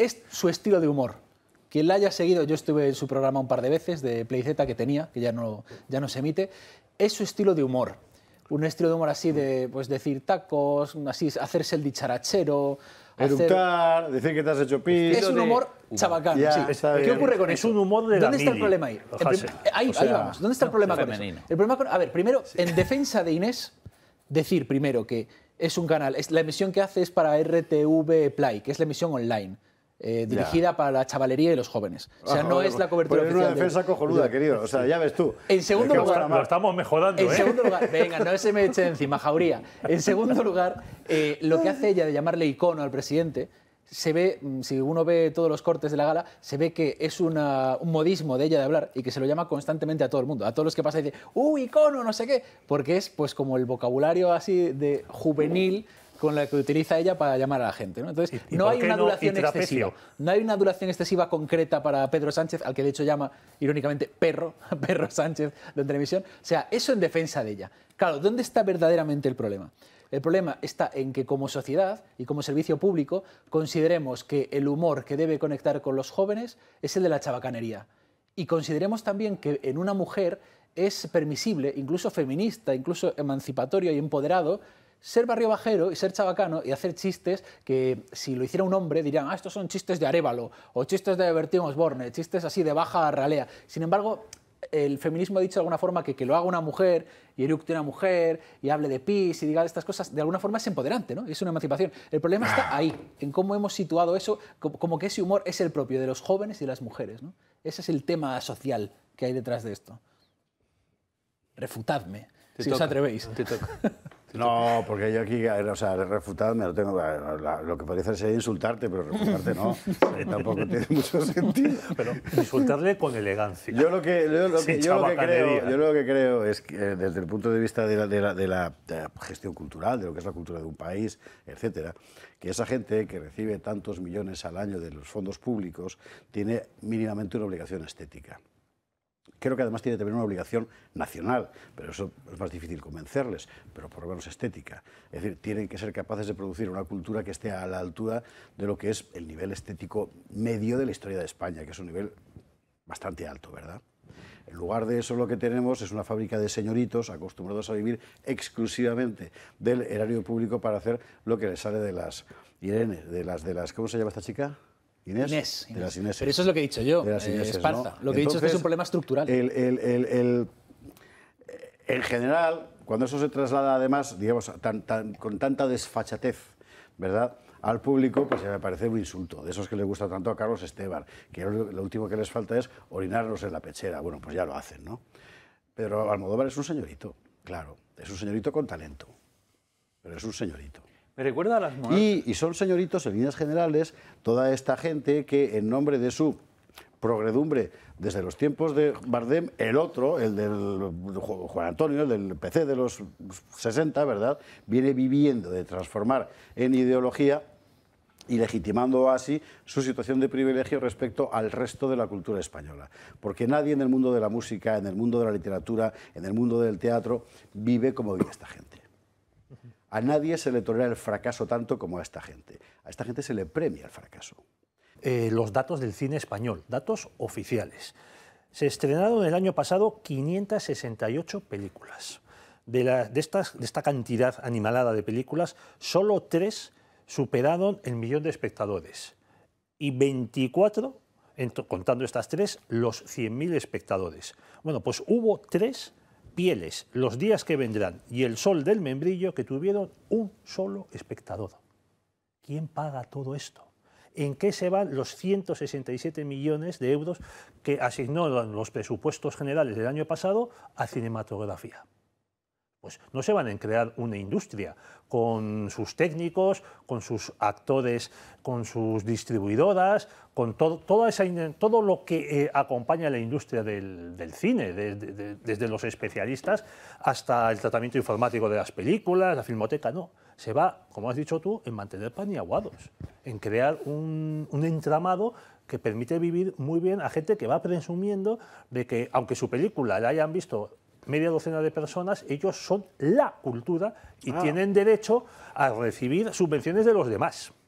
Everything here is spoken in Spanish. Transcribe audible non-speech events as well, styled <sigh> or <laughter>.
es su estilo de humor. Quien la haya seguido, yo estuve en su programa un par de veces de PlayZ que tenía, que ya no, ya no se emite, es su estilo de humor. Un estilo de humor así de pues, decir tacos, así, hacerse el dicharachero. educar decir que te has hecho pis. Es un humor de... sí. ¿Qué ocurre con eso? Es un humor de la ¿Dónde está el problema ahí? ahí, vamos. ¿Dónde está el problema con eso? El problema A ver, primero, en defensa de Inés, decir primero que es un canal, es, la emisión que hace es para RTV Play, que es la emisión online. Eh, dirigida para la chavalería y los jóvenes. O sea, ah, no, es la pues cobertura oficial. Es una defensa cojonuda, querido. O sea, ya ves tú. En segundo lugar... estamos mejorando, en ¿eh? Segundo lugar, venga, no se me eche encima, jauría. En segundo lugar, eh, lo que hace ella de llamarle icono al presidente se ve, mm, si uno ve todos los cortes de la gala, se ve que es un modismo de ella de hablar y que se lo llama constantemente a todo el mundo. A todos los que pasan y dicen, ¡uh, icono, no sé qué! Porque es pues como el vocabulario así de juvenil con la que utiliza ella para llamar a la gente. ¿no? Entonces, no hay una adulación excesiva. No hay una duración excesiva concreta para Pedro Sánchez, al que de hecho llama irónicamente perro, <laughs> perro Sánchez de televisión. O sea, eso en defensa de ella. Claro, ¿dónde está verdaderamente el problema? El problema está en que como sociedad y como servicio público consideremos que el humor que debe conectar con los jóvenes es el de la chabacanería. Y consideremos también que en una mujer es permisible, incluso feminista, incluso emancipatorio y empoderado, ser barrio bajero y ser chabacano y hacer chistes que si lo hiciera un hombre dirían, ah, estos son chistes de Arevalo o chistes de Bertín Osborne, chistes así de baja ralea. Sin embargo, el feminismo ha dicho de alguna forma que que lo haga una mujer y eructe una mujer y hable de pis y diga estas cosas, de alguna forma es empoderante, ¿no? Es una emancipación. El problema está ah. ahí, en cómo hemos situado eso, como que ese humor es el propio de los jóvenes y de las mujeres, ¿no? Ese es el tema social que hay detrás de esto. Refutadme, si os atrevéis. <laughs> No, <laughs> porque yo aquí, eh, o sea, refutarme, lo tengo. Eh, lo que parece ser insultarte, pero refutarte no. <laughs> Eh, tampoco tiene mucho <laughs> sentido. Pero insultarle con elegancia. Yo lo que, yo, lo que, creo, es que, desde el punto de vista de la, de la, gestión cultural, de lo que es la cultura de un país, etcétera, que esa gente que recibe tantos millones al año de los fondos públicos tiene mínimamente una obligación estética. Creo que además tiene también una obligación nacional, pero eso es más difícil convencerles, pero por lo menos estética. Es decir, tienen que ser capaces de producir una cultura que esté a la altura de lo que es el nivel estético medio de la historia de España, que es un nivel bastante alto, ¿verdad? En lugar de eso lo que tenemos es una fábrica de señoritos acostumbrados a vivir exclusivamente del erario público para hacer lo que les sale de las Irene, de las de las ¿cómo se llama esta chica? Inés, Pero eso es lo que he dicho yo, de eh, Lo que he dicho es que es un problema estructural. en general, cuando eso se traslada además, digamos, con tanta desfachatez, ¿verdad? Al público, pues se me parece un insulto, de esos que le gusta tanto a Carlos Esteban, que lo último que les falta es orinarlos en la pechera. Bueno, pues ya lo hacen, ¿no? Pero Almodóvar es un señorito, claro, es un señorito con talento, pero es un señorito recuerda y, y, son señoritos, en líneas generales, toda esta gente que en nombre de su progredumbre desde los tiempos de Bardem, el otro, el del Juan Antonio, el del PC de los 60, ¿verdad?, viene viviendo de transformar en ideología y legitimando así su situación de privilegio respecto al resto de la cultura española. Porque nadie en el mundo de la música, en el mundo de la literatura, en el mundo del teatro, vive como vive esta gente. A nadie se le tolera el fracaso tanto como a esta gente. A esta gente se le premia el fracaso. Eh, los datos del cine español, datos oficiales. Se estrenaron el año pasado 568 películas. De, de esta cantidad animalada de películas, solo tres superaron el millón de espectadores y 24, contando estas tres, los 100.000 espectadores. Bueno, pues hubo tres pieles, los días que vendrán y el sol del membrillo que tuvieron un solo espectador. ¿Quién paga todo esto? ¿En qué se van los 167 millones de euros que asignaron los presupuestos generales del año pasado a cinematografía? Pues no se van a crear una industria con sus técnicos, con sus actores, con sus distribuidoras, con todo, toda esa, todo lo que eh, acompaña a la industria del, cine, desde los especialistas hasta el tratamiento informático de las películas, la filmoteca, no. Se va, como has dicho tú, en mantener paniaguados, en crear un, un entramado que permite vivir muy bien a gente que va presumiendo de que, aunque su película la hayan visto media docena de personas, ellos son la cultura y tienen derecho a recibir subvenciones de los demás.